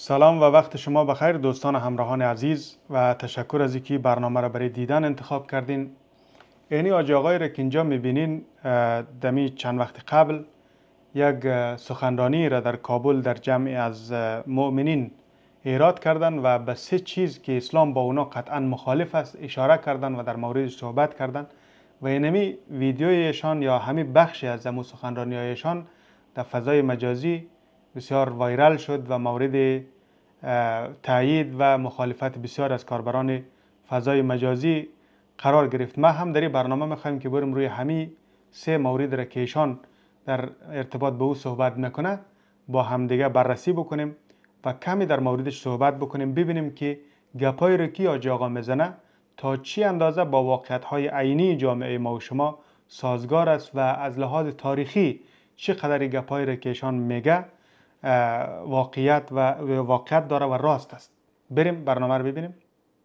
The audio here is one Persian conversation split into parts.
سلام و وقت شما بخیر دوستان همراهان عزیز و تشکر از اینکه برنامه را برای دیدن انتخاب کردین اینی آج آقای را که اینجا میبینین دمی چند وقت قبل یک سخنرانی را در کابل در جمع از مؤمنین ایراد کردن و به سه چیز که اسلام با اونا قطعا مخالف است اشاره کردن و در مورد صحبت کردن و اینمی ویدیویشان یا همی بخشی از امو هایشان در فضای مجازی بسیار وایرال شد و مورد تایید و مخالفت بسیار از کاربران فضای مجازی قرار گرفت ما هم در این برنامه میخوایم که بریم روی همی سه مورد را که ایشان در ارتباط به او صحبت میکنه با همدیگه بررسی بکنیم و کمی در موردش صحبت بکنیم ببینیم که گپای رو کی آج آقا میزنه تا چی اندازه با واقعیت های عینی جامعه ما و شما سازگار است و از لحاظ تاریخی چقدر گپای رو که ایشان میگه واقعیت و واقعیت داره و راست است بریم برنامه رو ببینیم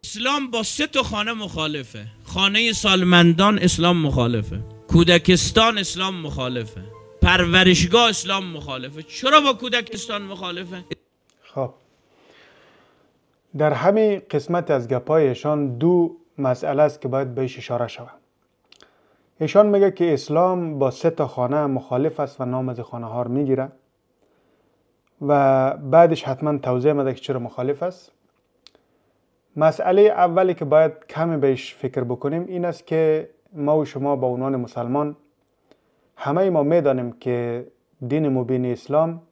اسلام با سه تا خانه مخالفه خانه سالمندان اسلام مخالفه کودکستان اسلام مخالفه پرورشگاه اسلام مخالفه چرا با کودکستان مخالفه خب در همین قسمت از گپایشان دو مسئله است که باید بهش اشاره شود ایشان میگه که اسلام با سه تا خانه مخالف است و نام از خانه ها رو میگیره و بعدش حتما توضیح مده که چرا مخالف است مسئله اولی که باید کمی بهش فکر بکنیم این است که ما و شما با عنوان مسلمان همه ما میدانیم که دین مبین اسلام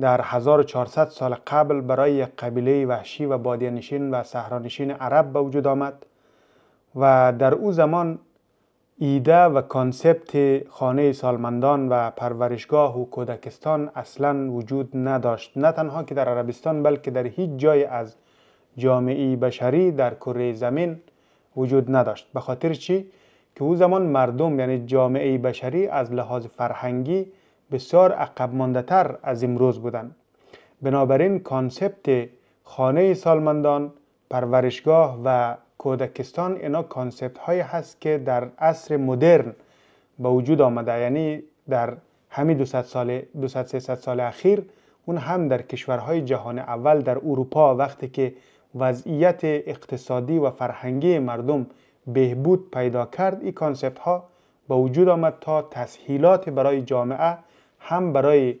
در 1400 سال قبل برای قبیله وحشی و بادیانشین و صحرانشین عرب به وجود آمد و در او زمان ایده و کانسپت خانه سالمندان و پرورشگاه و کودکستان اصلا وجود نداشت نه تنها که در عربستان بلکه در هیچ جای از جامعه بشری در کره زمین وجود نداشت به خاطر چی که او زمان مردم یعنی جامعه بشری از لحاظ فرهنگی بسیار عقب مانده تر از امروز بودند بنابراین کانسپت خانه سالمندان پرورشگاه و کودکستان اینا کانسپت هایی هست که در عصر مدرن به وجود آمده یعنی در همین 200 سال 200 300 سال اخیر اون هم در کشورهای جهان اول در اروپا وقتی که وضعیت اقتصادی و فرهنگی مردم بهبود پیدا کرد این کانسپت ها به وجود آمد تا تسهیلات برای جامعه هم برای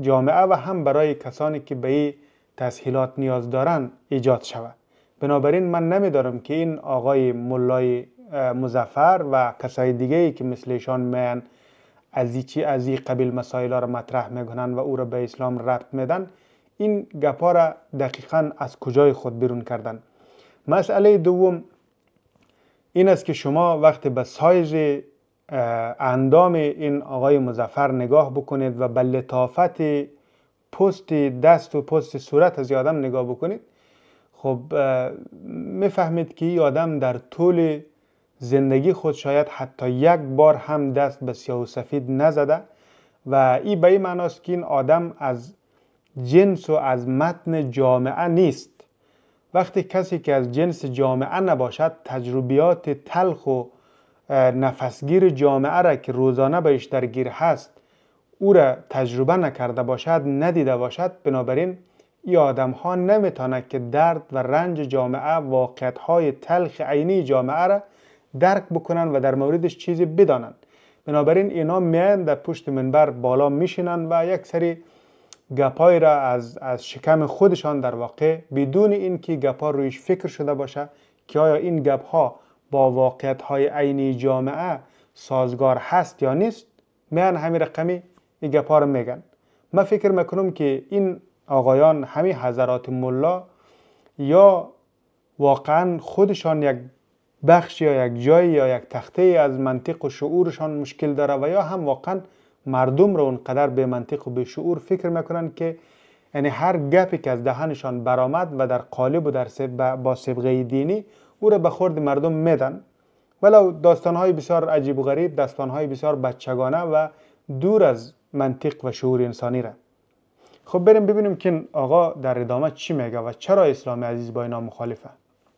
جامعه و هم برای کسانی که به این تسهیلات نیاز دارند ایجاد شود بنابراین من نمیدارم که این آقای ملای مزفر و کسای دیگه ای که مثل ایشان میان از چی از این قبیل مسائل را مطرح میکنن و او را به اسلام ربط میدن این گپا را دقیقا از کجای خود بیرون کردن مسئله دوم این است که شما وقتی به سایز اندام این آقای مزفر نگاه بکنید و به لطافت پست دست و پست صورت از آدم نگاه بکنید خب میفهمید که این آدم در طول زندگی خود شاید حتی یک بار هم دست به سیاه و سفید نزده و ای به این معناست که این آدم از جنس و از متن جامعه نیست وقتی کسی که از جنس جامعه نباشد تجربیات تلخ و نفسگیر جامعه را که روزانه بهش درگیر هست او را تجربه نکرده باشد ندیده باشد بنابراین ای آدم ها نمیتونند که درد و رنج جامعه واقعیت های تلخ عینی جامعه را درک بکنن و در موردش چیزی بدانند بنابراین اینا میان در پشت منبر بالا میشینن و یک سری گپای را از, از شکم خودشان در واقع بدون اینکه گپا رویش فکر شده باشه که آیا این گپ ها با واقعیت های عینی جامعه سازگار هست یا نیست میان همین رقمی این گپا رو میگن من فکر میکنم که این آقایان همین حضرات ملا یا واقعا خودشان یک بخش یا یک جایی یا یک تخته از منطق و شعورشان مشکل داره و یا هم واقعا مردم رو اونقدر به منطق و به شعور فکر میکنن که یعنی هر گپی که از دهنشان برآمد و در قالب و در سب... با سبقه دینی او را به خورد مردم میدن ولو داستانهای بسیار عجیب و غریب داستانهای بسیار بچگانه و دور از منطق و شعور انسانی را خب بریم ببینیم که آقا در ادامه چی میگه و چرا اسلام عزیز با اینا مخالفه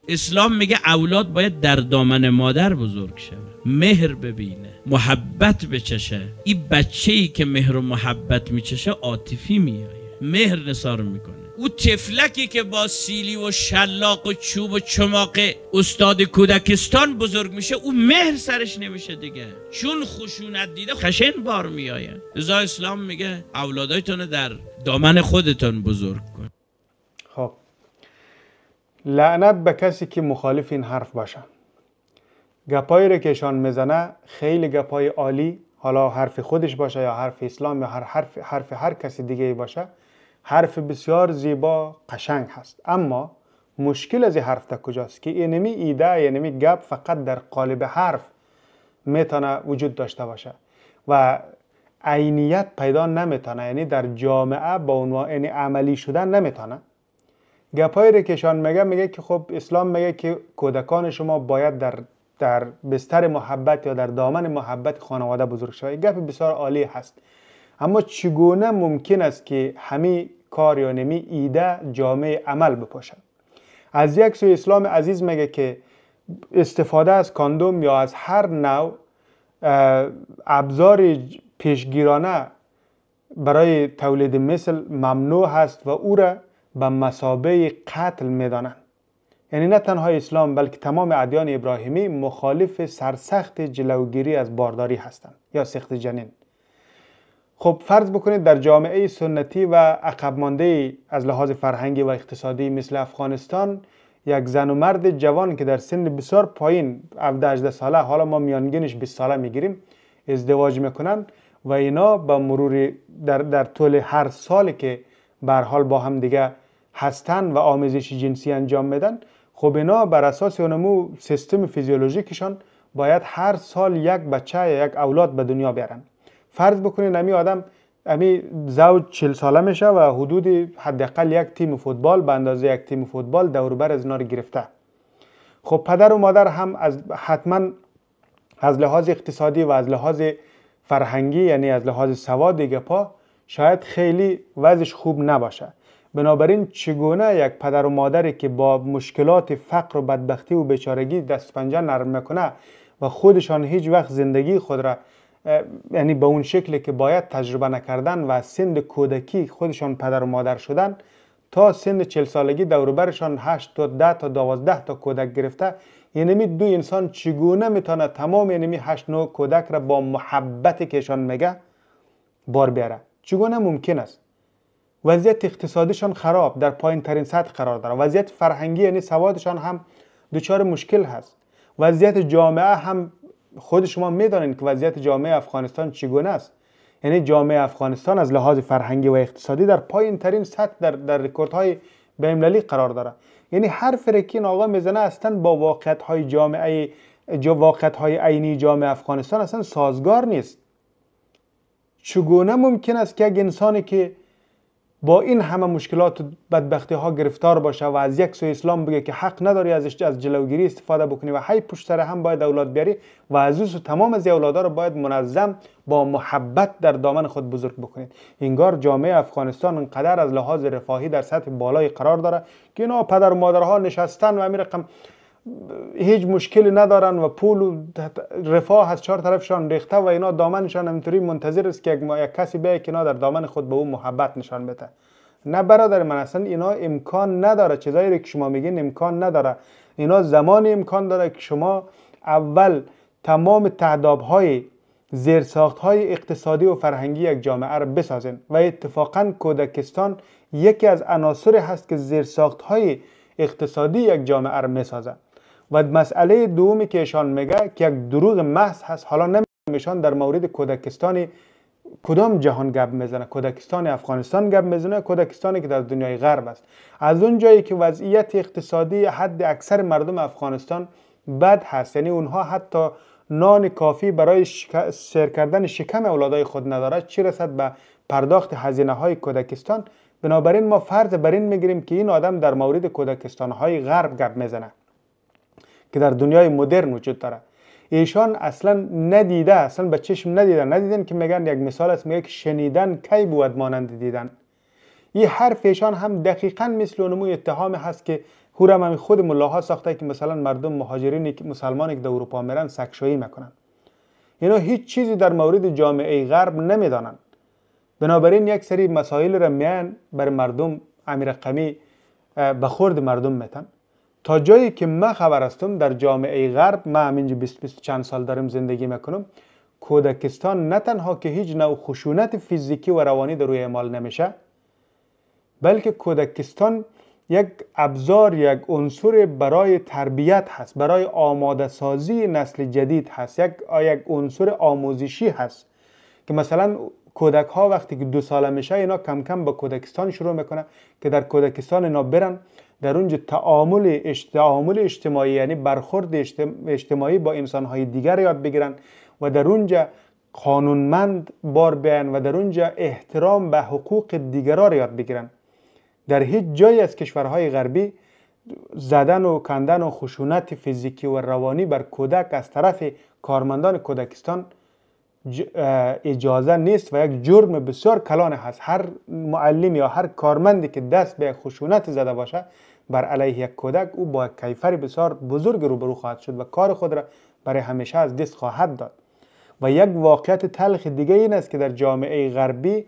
اسلام میگه اولاد باید در دامن مادر بزرگ شه مهر ببینه محبت بچشه این بچه ای که مهر و محبت میچشه عاطفی میایه مهر نثار میکنه او تفلکی که با سیلی و شلاق و چوب و چماق استاد کودکستان بزرگ میشه او مهر سرش نمیشه دیگه چون خشونت دیده خشن بار میآیه رضا اسلام میگه اولادایتون در دامن خودتون بزرگ کن خب لعنت به کسی که مخالف این حرف باشه گپایی رو که اشان میزنه خیلی گپای عالی حالا حرف خودش باشه یا حرف اسلام یا هر حرف, حرف هر کسی دیگه باشه حرف بسیار زیبا قشنگ هست اما مشکل از این حرف در کجاست که اینمی ایده اینمی گپ فقط در قالب حرف میتونه وجود داشته باشه و عینیت پیدا نمیتونه یعنی در جامعه با عنوان یعنی عملی شدن نمیتونه گپایی رو کشان میگه میگه که خب اسلام میگه که کودکان شما باید در در بستر محبت یا در دامن محبت خانواده بزرگ شوید گپ بسیار عالی هست اما چگونه ممکن است که همه کار یا نمی ایده جامعه عمل بپاشد از یک سوی اسلام عزیز میگه که استفاده از کاندوم یا از هر نوع ابزار پیشگیرانه برای تولید مثل ممنوع هست و او را به مسابه قتل میدانند یعنی نه تنها اسلام بلکه تمام ادیان ابراهیمی مخالف سرسخت جلوگیری از بارداری هستند یا سخت جنین خب فرض بکنید در جامعه سنتی و عقب مانده از لحاظ فرهنگی و اقتصادی مثل افغانستان یک زن و مرد جوان که در سن بسیار پایین 17 ساله حالا ما میانگینش 20 ساله میگیریم ازدواج میکنن و اینا با مرور در, در طول هر سالی که بر حال با هم دیگه هستن و آمیزش جنسی انجام میدن خب اینا بر اساس اونمو سیستم فیزیولوژیکشان باید هر سال یک بچه یا یک اولاد به دنیا بیارن فرض بکنین امی آدم امی زوج چل ساله میشه و حدود حداقل یک تیم فوتبال به اندازه یک تیم فوتبال دوربر از نار گرفته خب پدر و مادر هم از حتما از لحاظ اقتصادی و از لحاظ فرهنگی یعنی از لحاظ سواد دیگه پا شاید خیلی وضعش خوب نباشه بنابراین چگونه یک پدر و مادری که با مشکلات فقر و بدبختی و بیچارگی دست پنجه نرم میکنه و خودشان هیچ وقت زندگی خود را یعنی به اون شکلی که باید تجربه نکردن و سند کودکی خودشان پدر و مادر شدن تا سند چل سالگی دوربرشان 8 تا 10 تا 12 تا کودک گرفته یعنی دو انسان چگونه میتونه تمام یعنی 8 9 کودک را با محبت کهشان میگه بار بیاره چگونه ممکن است وضعیت اقتصادیشان خراب در پایین ترین سطح قرار داره وضعیت فرهنگی یعنی سوادشان هم دچار مشکل هست وضعیت جامعه هم خود شما میدانید که وضعیت جامعه افغانستان چگونه است یعنی جامعه افغانستان از لحاظ فرهنگی و اقتصادی در پایین ترین سطح در, در های بینالمللی قرار داره یعنی هر فرکی این آقا میزنه اصلا با واقعیت های جامعه جو واقعیت های عینی جامعه افغانستان اصلا سازگار نیست چگونه ممکن است که یک انسانی که با این همه مشکلات و بدبختی ها گرفتار باشه و از یک سو اسلام بگه که حق نداری ازش از جلوگیری استفاده بکنی و هی پشت سر هم باید اولاد بیاری و از او تمام از اولادا رو باید منظم با محبت در دامن خود بزرگ بکنید انگار جامعه افغانستان انقدر از لحاظ رفاهی در سطح بالای قرار داره که اینا پدر مادرها نشستن و می هیچ مشکلی ندارن و پول و رفاه از چهار طرفشان ریخته و اینا دامنشان همینطوری منتظر است که یک کسی بیای که اینا در دامن خود به او محبت نشان بده نه برادر من اصلا اینا امکان نداره چیزایی که شما میگین امکان نداره اینا زمان امکان داره که شما اول تمام تعداب های های اقتصادی و فرهنگی یک جامعه را بسازین و اتفاقا کودکستان یکی از عناصری هست که زیرساخت های اقتصادی یک جامعه را میسازند و مسئله دومی که ایشان میگه که یک دروغ محض هست حالا نمیشان در مورد کودکستان کدام جهان گپ میزنه کودکستان افغانستان گپ میزنه کودکستانی که در دنیای غرب است از اون جایی که وضعیت اقتصادی حد اکثر مردم افغانستان بد هست یعنی اونها حتی نان کافی برای سر کردن شکم اولادای خود نداره چی رسد به پرداخت هزینه های کودکستان بنابراین ما فرض بر این میگیریم که این آدم در مورد کودکستان های غرب گپ میزنه که در دنیای مدرن وجود داره ایشان اصلا ندیده اصلا به چشم ندیده ندیدن که میگن یک مثال است میگه که شنیدن کی بود مانند دیدن این حرف ایشان هم دقیقا مثل نموی اتهام هست که هورم هم خود ملاها ساخته که مثلا مردم مهاجرین مسلمان که در اروپا میرن سکشویی میکنن اینا هیچ چیزی در مورد جامعه غرب نمیدانن بنابراین یک سری مسائل را میان بر مردم امیر به خورد مردم میتن تا جایی که من خبر هستم در جامعه غرب من همینجا 20 20 چند سال دارم زندگی میکنم کودکستان نه تنها که هیچ نوع خشونت فیزیکی و روانی در روی اعمال نمیشه بلکه کودکستان یک ابزار یک عنصر برای تربیت هست برای آماده سازی نسل جدید هست یک یک عنصر آموزشی هست که مثلا کودک ها وقتی که دو ساله میشه اینا کم کم به کودکستان شروع میکنه که در کودکستان اینا برن در اونجا تعامل تعامل اجتماعی یعنی برخورد اجتماعی با انسانهای دیگر یاد بگیرن و در اونجا قانونمند بار بیان و در اونجا احترام به حقوق دیگران یاد بگیرن در هیچ جایی از کشورهای غربی زدن و کندن و خشونت فیزیکی و روانی بر کودک از طرف کارمندان کودکستان اجازه نیست و یک جرم بسیار کلان هست هر معلم یا هر کارمندی که دست به خشونت زده باشه بر علیه یک کودک او با کیفر بسیار بزرگ روبرو خواهد شد و کار خود را برای همیشه از دست خواهد داد و یک واقعیت تلخ دیگه این است که در جامعه غربی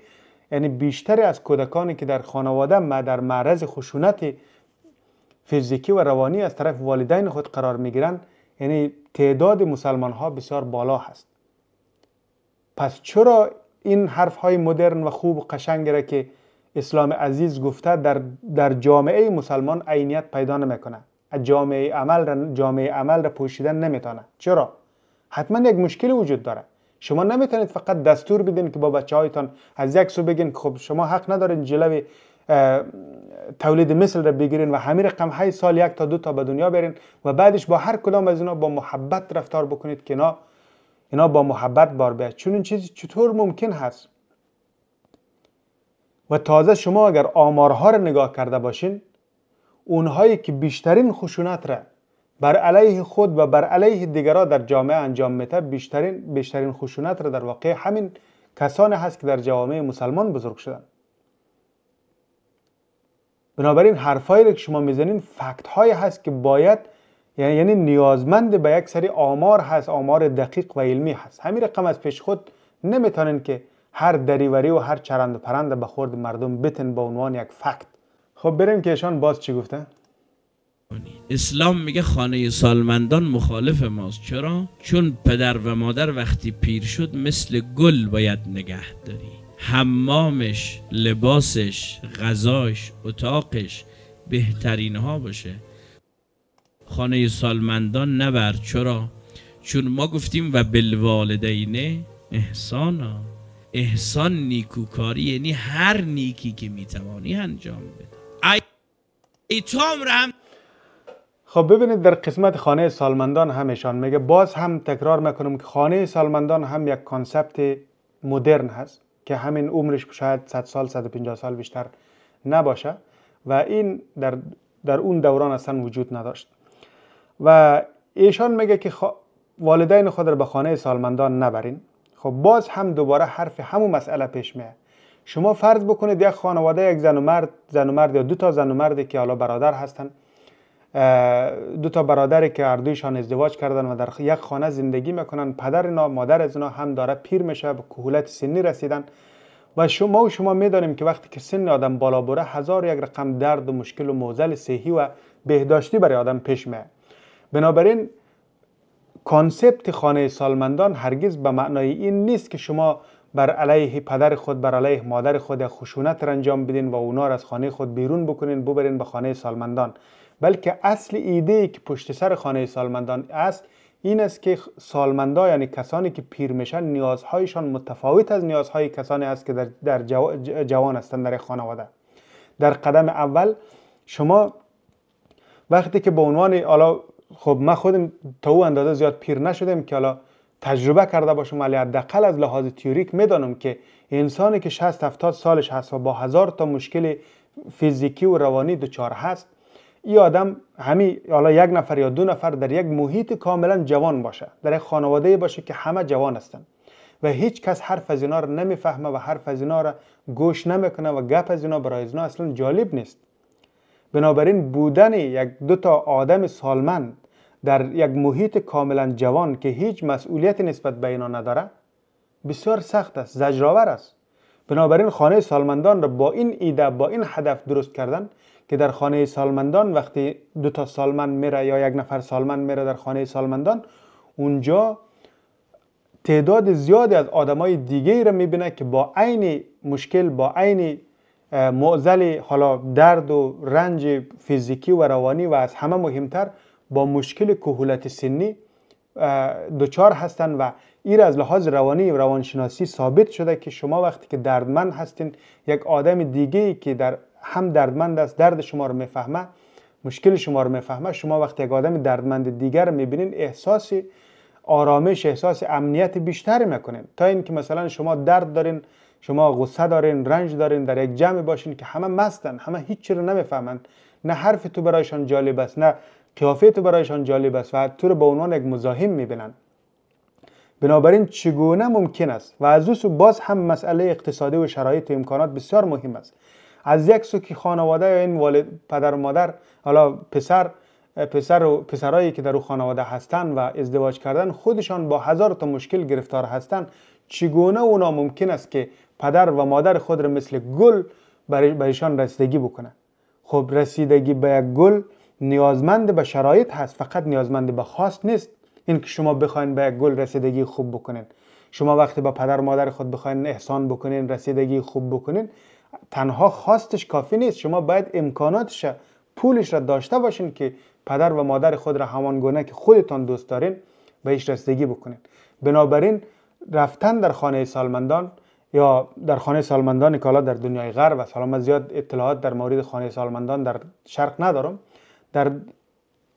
یعنی بیشتر از کودکانی که در خانواده ما در معرض خشونت فیزیکی و روانی از طرف والدین خود قرار گیرند یعنی تعداد مسلمان ها بسیار بالا هست پس چرا این حرف های مدرن و خوب و قشنگ را که اسلام عزیز گفته در, در جامعه مسلمان عینیت پیدا نمیکنه جامعه عمل را جامعه عمل را پوشیدن نمیتونه چرا حتما یک مشکلی وجود داره شما نمیتونید فقط دستور بدین که با بچه هایتان از یک سو بگین خب شما حق ندارین جلوی تولید مثل را بگیرین و همین رقم های سال یک تا دو تا به دنیا برین و بعدش با هر کدام از اینا با محبت رفتار بکنید که نه اینا با محبت بار بیاد چون این چیزی چطور ممکن هست و تازه شما اگر آمارها رو نگاه کرده باشین اونهایی که بیشترین خشونت را بر علیه خود و بر علیه دیگران در جامعه انجام میده بیشترین بیشترین خشونت را در واقع همین کسانی هست که در جامعه مسلمان بزرگ شدن بنابراین حرفایی که شما میزنین فکت هایی هست که باید یعنی-, یعنی نیازمند به یک سری آمار هست آمار دقیق و علمی هست همین رقم از پیش خود نمیتونن که هر دریوری و هر چرند و پرند به خورد مردم بتن به عنوان یک فکت خب بریم که ایشان باز چی گفته اسلام میگه خانه سالمندان مخالف ماست چرا؟ چون پدر و مادر وقتی پیر شد مثل گل باید نگه داری حمامش، لباسش، غذاش، اتاقش بهترین ها باشه خانه سالمندان نبر چرا چون ما گفتیم و بالوالدین احسانا احسان نیکوکاری یعنی هر نیکی که میتوانی انجام بده ایتام رحم خب ببینید در قسمت خانه سالمندان همشان میگه باز هم تکرار میکنم که خانه سالمندان هم یک کانسپت مدرن هست که همین عمرش شاید 100 سال 150 سال بیشتر نباشه و این در, در اون دوران اصلا وجود نداشت و ایشان میگه که والدین خود را به خانه سالمندان نبرین خب باز هم دوباره حرف همون مسئله پیش میاد شما فرض بکنید یک خانواده یک زن و مرد زن و مرد یا دو تا زن و مردی که حالا برادر هستن دو تا برادری که اردویشان ازدواج کردن و در یک خانه زندگی میکنن پدر اینا مادر از اینا هم داره پیر میشه به کهولت سنی رسیدن و شما و شما میدانیم که وقتی که سن آدم بالا بره هزار یک رقم درد و مشکل و موزل صحی و بهداشتی برای آدم پیش میاد بنابراین کانسپت خانه سالمندان هرگز به معنای این نیست که شما بر علیه پدر خود بر علیه مادر خود خشونت را انجام بدین و اونا را از خانه خود بیرون بکنین ببرین به خانه سالمندان بلکه اصل ایده که پشت سر خانه سالمندان است این است که سالمندا یعنی کسانی که پیر میشن نیازهایشان متفاوت از نیازهای کسانی است که در, جوان هستند در خانواده در قدم اول شما وقتی که به عنوان خب من خودم تا او اندازه زیاد پیر نشدم که حالا تجربه کرده باشم ولی حداقل از لحاظ تیوریک میدانم که انسانی که 60 70 سالش هست و با هزار تا مشکل فیزیکی و روانی دچار هست این آدم همین حالا یک نفر یا دو نفر در یک محیط کاملا جوان باشه در یک خانواده باشه که همه جوان هستن و هیچ کس حرف از اینا رو نمیفهمه و حرف از اینا رو گوش نمیکنه و گپ از اینا برای اصلا جالب نیست بنابراین بودن یک دو تا آدم سالمند در یک محیط کاملا جوان که هیچ مسئولیت نسبت به اینا نداره بسیار سخت است زجرآور است بنابراین خانه سالمندان را با این ایده با این هدف درست کردن که در خانه سالمندان وقتی دو تا سالمند میره یا یک نفر سالمند میره در خانه سالمندان اونجا تعداد زیادی از آدمای دیگه را میبینه که با عین مشکل با عین معضل حالا درد و رنج فیزیکی و روانی و از همه مهمتر با مشکل کهولت سنی دچار هستند و این از لحاظ روانی و روانشناسی ثابت شده که شما وقتی که دردمند هستین یک آدم دیگه ای که در هم دردمند است درد شما رو میفهمه مشکل شما رو میفهمه شما وقتی یک آدم دردمند دیگر رو میبینین احساس آرامش احساس امنیت بیشتر میکنین تا اینکه مثلا شما درد دارین شما غصه دارین رنج دارین در یک جمع باشین که همه مستن همه هیچ رو نمیفهمن نه حرف تو برایشان جالب است نه قیافه تو برایشان جالب است و تو رو به عنوان یک مزاحم میبینند بنابراین چگونه ممکن است و از سو باز هم مسئله اقتصادی و شرایط و امکانات بسیار مهم است از یک سو که خانواده یا این والد پدر و مادر حالا پسر پسر و پسرایی که در خانواده هستند و ازدواج کردن خودشان با هزار تا مشکل گرفتار هستند چگونه اونا ممکن است که پدر و مادر خود را مثل گل برایشان رسیدگی بکنند خب رسیدگی به یک گل نیازمند به شرایط هست فقط نیازمند به خواست نیست این که شما بخواین به گل رسیدگی خوب بکنین شما وقتی به پدر مادر خود بخواین احسان بکنین رسیدگی خوب بکنین تنها خواستش کافی نیست شما باید امکاناتش پولش را داشته باشین که پدر و مادر خود را همان گونه که خودتان دوست دارین بهش رسیدگی بکنین بنابراین رفتن در خانه سالمندان یا در خانه سالمندان که در دنیای غرب و سلام زیاد اطلاعات در مورد خانه سالمندان در شرق ندارم در,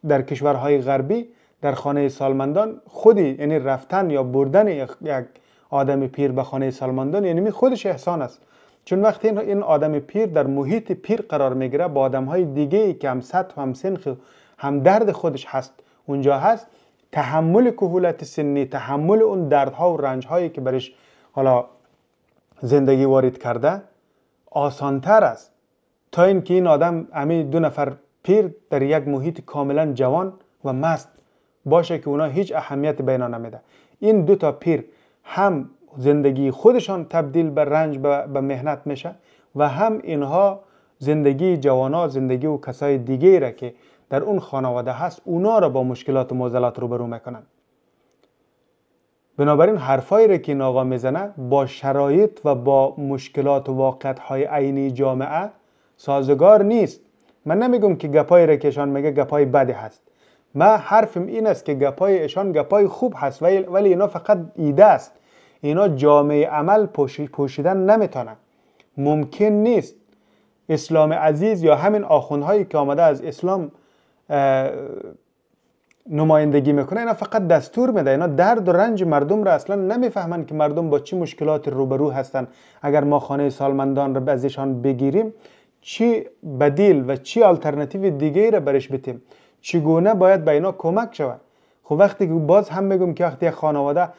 در کشورهای غربی در خانه سالمندان خودی یعنی رفتن یا بردن یک آدم پیر به خانه سالمندان یعنی خودش احسان است چون وقتی این آدم پیر در محیط پیر قرار میگیره با آدم های دیگه ای که هم سطح و هم سنخ هم درد خودش هست اونجا هست تحمل کهولت سنی تحمل اون دردها و هایی که برش حالا زندگی وارد کرده آسانتر است تا اینکه این آدم همین دو نفر پیر در یک محیط کاملا جوان و مست باشه که اونا هیچ اهمیت بینا نمیده این دو تا پیر هم زندگی خودشان تبدیل به رنج به مهنت میشه و هم اینها زندگی جوانا زندگی و کسای دیگه را که در اون خانواده هست اونا را با مشکلات و معضلات روبرو میکنن بنابراین حرفایی را که این آقا میزنه با شرایط و با مشکلات و واقعیت های عینی جامعه سازگار نیست من نمیگم که گپای را که اشان میگه گپای بدی هست ما حرفم این است که گپای اشان گپای خوب هست ولی اینا فقط ایده است اینا جامعه عمل پوشیدن نمیتونن ممکن نیست اسلام عزیز یا همین آخوندهایی که آمده از اسلام نمایندگی میکنه اینا فقط دستور میده اینا درد و رنج مردم را اصلا نمیفهمن که مردم با چه مشکلات روبرو هستن اگر ما خانه سالمندان را ازشان بگیریم چی بدیل و چی آلترنتیو دیگه را برش بتیم چگونه باید به اینا کمک شود خب وقتی که باز هم میگم که وقتی خانواده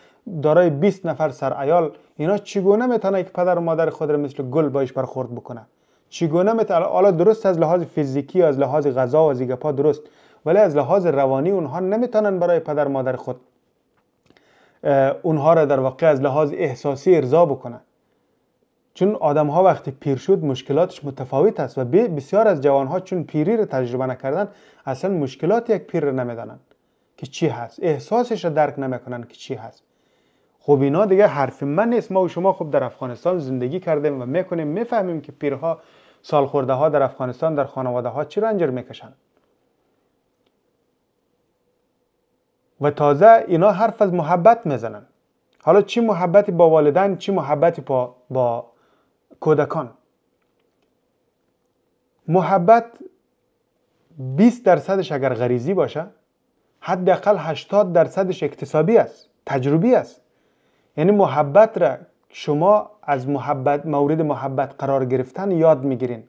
دارای 20 نفر سر ایال اینا چگونه میتونه که پدر و مادر خود را مثل گل بایش برخورد بکنه چگونه میتونه حالا درست از لحاظ فیزیکی از لحاظ غذا و از درست ولی از لحاظ روانی اونها نمیتونن برای پدر مادر خود اونها را در واقع از لحاظ احساسی ارضا بکنن چون آدم ها وقتی پیر شد مشکلاتش متفاوت است و بسیار از جوان ها چون پیری رو تجربه نکردن اصلا مشکلات یک پیر را نمیدانند که چی هست احساسش رو درک نمیکنن که چی هست خب اینا دیگه حرف من نیست ما و شما خب در افغانستان زندگی کردیم و میکنیم میفهمیم که پیرها سالخورده ها در افغانستان در خانواده ها چی رنجر میکشن. و تازه اینا حرف از محبت میزنن حالا چی محبتی با والدین چی محبتی با, با کودکان محبت 20 درصدش اگر غریزی باشه حداقل 80 درصدش اکتسابی است تجربی است یعنی محبت را شما از محبت مورد محبت قرار گرفتن یاد میگیرین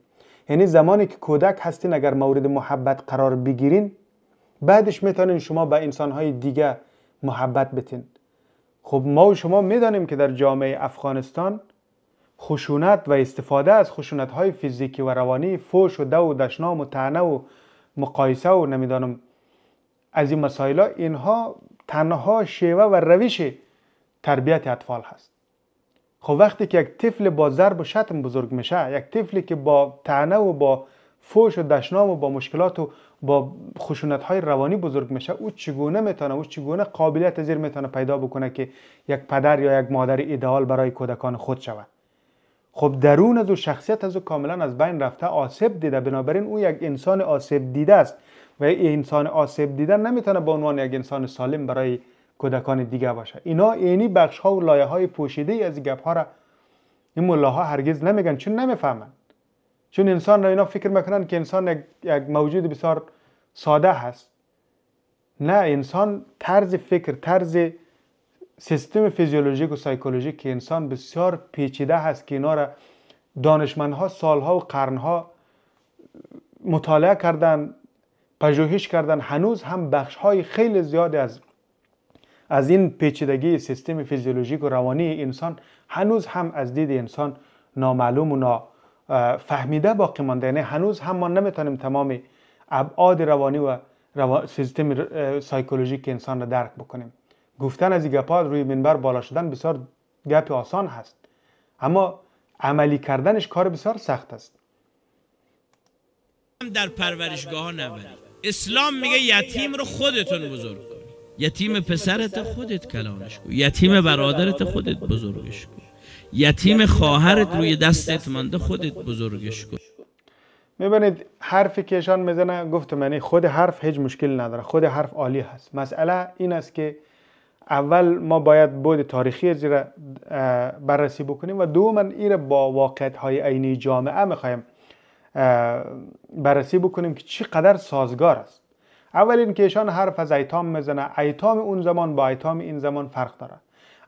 یعنی زمانی که کودک هستین اگر مورد محبت قرار بگیرین بعدش میتونین شما به انسانهای دیگه محبت بتین خب ما و شما میدانیم که در جامعه افغانستان خشونت و استفاده از خشونت های فیزیکی و روانی فوش و دو و دشنام و تنه و مقایسه و نمیدانم از این مسائل اینها تنها شیوه و روش تربیت اطفال هست خب وقتی که یک طفل با ضرب و شتم بزرگ میشه یک طفلی که با تنه و با فوش و دشنام و با مشکلات و با خشونت های روانی بزرگ میشه او چگونه میتونه او چگونه قابلیت زیر میتونه پیدا بکنه که یک پدر یا یک مادر ایدئال برای کودکان خود شود خب درون از او شخصیت از او کاملا از بین رفته آسیب دیده بنابراین او یک انسان آسیب دیده است و یک انسان آسیب دیده نمیتونه به عنوان یک انسان سالم برای کودکان دیگه باشه اینا اینی بخش ها و لایه های پوشیده از گپ ها را این ملاها هرگز نمیگن چون نمیفهمن چون انسان را اینا فکر میکنن که انسان یک موجود بسیار ساده هست نه انسان طرز فکر طرز سیستم فیزیولوژیک و سایکولوژیک که انسان بسیار پیچیده هست که اینا را دانشمندها سالها و قرنها مطالعه کردن پژوهش کردن هنوز هم بخش های خیلی زیادی از از این پیچیدگی سیستم فیزیولوژیک و روانی انسان هنوز هم از دید انسان نامعلوم و نافهمیده باقی مانده یعنی هنوز هم ما نمیتونیم تمام ابعاد روانی و سیستم سایکولوژیک انسان را درک بکنیم گفتن از گپاد گپا روی منبر بالا شدن بسیار گپ آسان هست اما عملی کردنش کار بسیار سخت است در پرورشگاه ها نبرید اسلام میگه یتیم رو خودتون بزرگ کن یتیم پسرت خودت کلانش کن یتیم برادرت خودت بزرگش کن یتیم خواهرت روی دستت مانده خودت بزرگش کن میبینید حرفی که ایشان میزنه گفت منی یعنی خود حرف هیچ مشکل نداره خود حرف عالی هست مسئله این است که اول ما باید بود تاریخی را بررسی بکنیم و دوما این را با واقعیت های عینی جامعه میخوایم بررسی بکنیم که چقدر سازگار است اول که ایشان حرف از ایتام میزنه ایتام اون زمان با ایتام این زمان فرق داره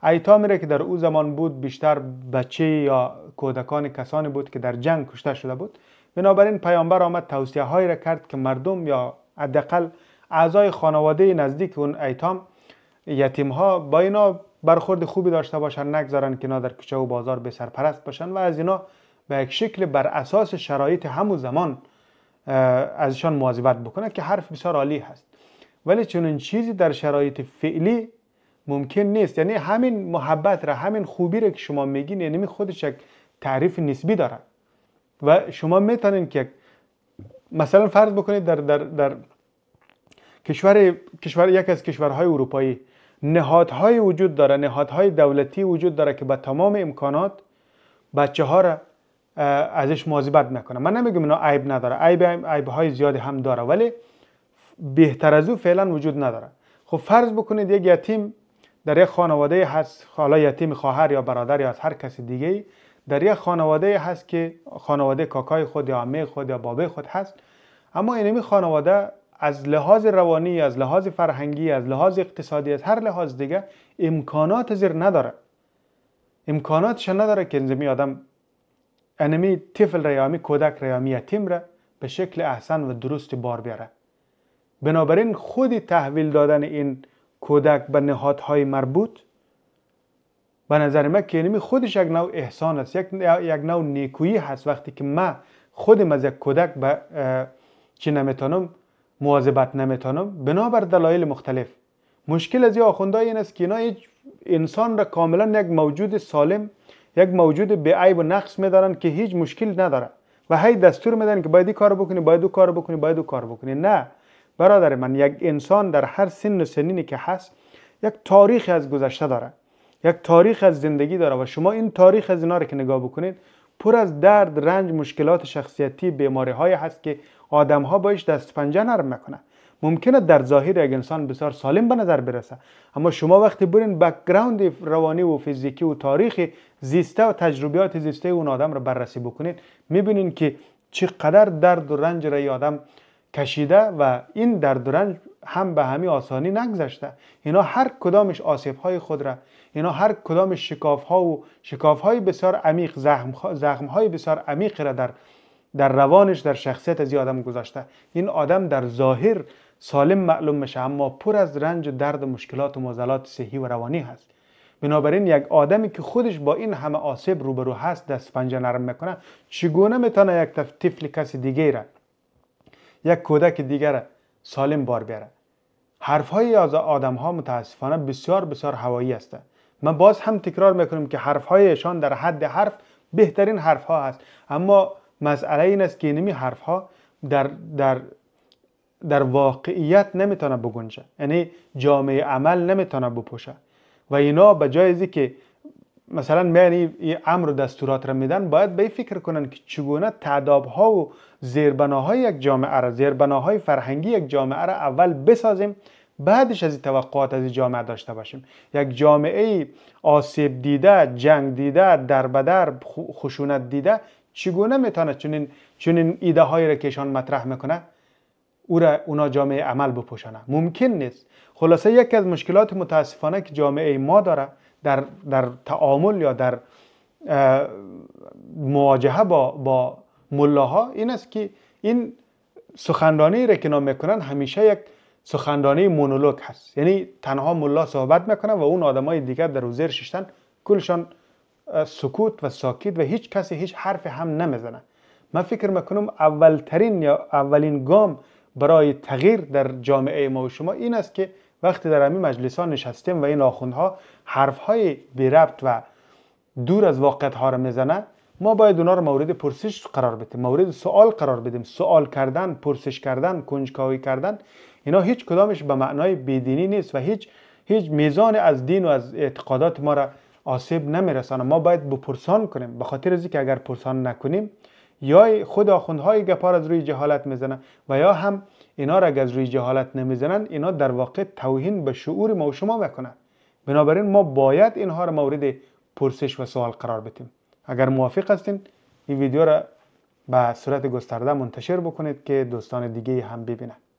ایتامی را که در او زمان بود بیشتر بچه یا کودکان کسانی بود که در جنگ کشته شده بود بنابراین پیامبر آمد توصیه هایی را کرد که مردم یا حداقل اعضای خانواده نزدیک اون ایتام یتیم ها با اینا برخورد خوبی داشته باشن نگذارن که اینا در کوچه و بازار به سرپرست باشن و از اینا به یک شکل بر اساس شرایط همو زمان ازشان مواظبت بکنه که حرف بسیار عالی هست ولی این چیزی در شرایط فعلی ممکن نیست یعنی همین محبت را همین خوبی را که شما میگین یعنی خودش یک تعریف نسبی دارد و شما میتونید که مثلا فرض بکنید در در در کشور کشور یک از کشورهای اروپایی نهادهای وجود داره نهادهای دولتی وجود داره که به تمام امکانات بچه ها را ازش مواظبت میکنه. من نمیگم اینا عیب نداره عیب عیب های زیادی هم داره ولی بهتر از او فعلا وجود نداره خب فرض بکنید یک یتیم در یک خانواده هست حالا یتیم خواهر یا برادر یا از هر کسی دیگه در یک خانواده هست که خانواده کاکای خود یا عمه خود یا بابه خود هست اما اینمی خانواده از لحاظ روانی از لحاظ فرهنگی از لحاظ اقتصادی از هر لحاظ دیگه امکانات زیر نداره امکاناتش نداره که زمین آدم انمی طفل ریامی کودک ریامی یتیم را به شکل احسن و درست بار بیاره بنابراین خودی تحویل دادن این کودک به نهادهای مربوط به نظر من که خودش یک نوع احسان است یک یک نوع نیکویی هست وقتی که من خودم از یک کودک به چی نمیتونم مواظبت نمیتانم بنابر دلایل مختلف مشکل از این این است که اینا هیچ انسان را کاملا یک موجود سالم یک موجود به عیب و نقص میدارن که هیچ مشکل نداره و هی دستور میدن که باید این کار بکنی باید اون کار بکنی باید اون کار بکنی نه برادر من یک انسان در هر سن و سنینی که هست یک تاریخ از گذشته داره یک تاریخ از زندگی داره و شما این تاریخ از اینا رو که نگاه بکنید پر از درد رنج مشکلات شخصیتی بیماری های هست که آدم ها باش دست پنجه نرم میکنه ممکنه در ظاهر یک انسان بسیار سالم به نظر برسه اما شما وقتی برین بکگراند روانی و فیزیکی و تاریخی زیسته و تجربیات زیسته اون آدم رو بررسی بکنین میبینین که چقدر درد و رنج را آدم کشیده و این درد و رنج هم به همی آسانی نگذشته اینا هر کدامش آسیب های خود را اینا هر کدامش شکاف ها و شکاف های بسیار عمیق زخم, زخم های بسیار عمیق را در در روانش در شخصیت از آدم گذاشته این آدم در ظاهر سالم معلوم میشه اما پر از رنج و درد و مشکلات و معضلات صحی و روانی هست بنابراین یک آدمی که خودش با این همه آسیب روبرو هست دست پنجه نرم میکنه چگونه میتونه یک طفل کسی دیگه را یک کودک دیگر سالم بار بیاره حرف های از آدم ها متاسفانه بسیار بسیار هوایی هسته من باز هم تکرار میکنم که حرف در حد حرف بهترین حرف ها هست اما مسئله این است که اینمی حرف ها در, در, در واقعیت نمیتونه بگنجه یعنی جامعه عمل نمیتونه بپوشه و اینا به جای که مثلا میان این امر و دستورات را میدن باید به فکر کنن که چگونه تعداب ها و زیربناهای یک جامعه را زیربناهای فرهنگی یک جامعه را اول بسازیم بعدش از این توقعات از این جامعه داشته باشیم یک جامعه آسیب دیده جنگ دیده بدر خشونت دیده چگونه میتونه چنین چنین ایده هایی را که مطرح میکنه او را اونا جامعه عمل بپوشانه ممکن نیست خلاصه یکی از مشکلات متاسفانه که جامعه ما داره در, در تعامل یا در مواجهه با, با ملاها این است که این سخنرانی را که نام میکنن همیشه یک سخنرانی مونولوگ هست یعنی تنها ملا صحبت میکنن و اون آدمای دیگر در زیر ششتن کلشان سکوت و ساکت و هیچ کسی هیچ حرف هم نمیزنه من فکر میکنم اولترین یا اولین گام برای تغییر در جامعه ما و شما این است که وقتی در همین مجلس ها نشستیم و این آخوندها حرف های بی ربط و دور از واقعیت ها را میزنه ما باید اونا رو مورد پرسش قرار بدیم مورد سوال قرار بدیم سوال کردن پرسش کردن کنجکاوی کردن اینا هیچ کدامش به معنای بیدینی نیست و هیچ هیچ میزان از دین و از اعتقادات ما را آسیب نمیرسانه ما باید بپرسان کنیم به خاطر از که اگر پرسان نکنیم یا خود آخوندهای گپار از روی جهالت میزنن و یا هم اینا را از روی جهالت نمیزنن اینا در واقع توهین به شعور ما و شما میکنن بنابراین ما باید اینها را مورد پرسش و سوال قرار بدیم اگر موافق هستین این ویدیو را به صورت گسترده منتشر بکنید که دوستان دیگه هم ببینند